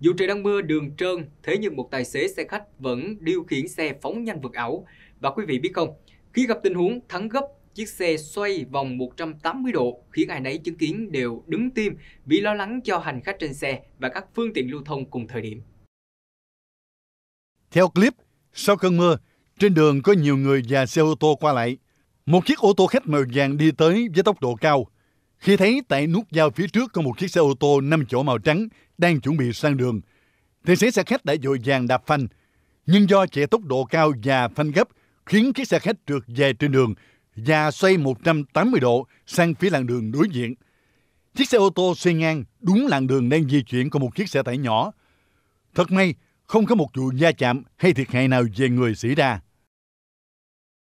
Dù trời đang mưa đường trơn, thế nhưng một tài xế xe khách vẫn điều khiển xe phóng nhanh vượt ẩu. Và quý vị biết không, khi gặp tình huống thắng gấp, chiếc xe xoay vòng 180 độ khiến ai nấy chứng kiến đều đứng tim vì lo lắng cho hành khách trên xe và các phương tiện lưu thông cùng thời điểm. Theo clip, sau cơn mưa, trên đường có nhiều người và xe ô tô qua lại. Một chiếc ô tô khách màu vàng đi tới với tốc độ cao – khi thấy tại nút giao phía trước có một chiếc xe ô tô 5 chỗ màu trắng đang chuẩn bị sang đường, tài xế xe khách đã dội vàng đạp phanh. Nhưng do chạy tốc độ cao và phanh gấp khiến chiếc xe khách trượt về trên đường và xoay 180 độ sang phía làn đường đối diện. Chiếc xe ô tô xoay ngang đúng làn đường đang di chuyển của một chiếc xe tải nhỏ. Thật may, không có một vụ va chạm hay thiệt hại nào về người xảy ra.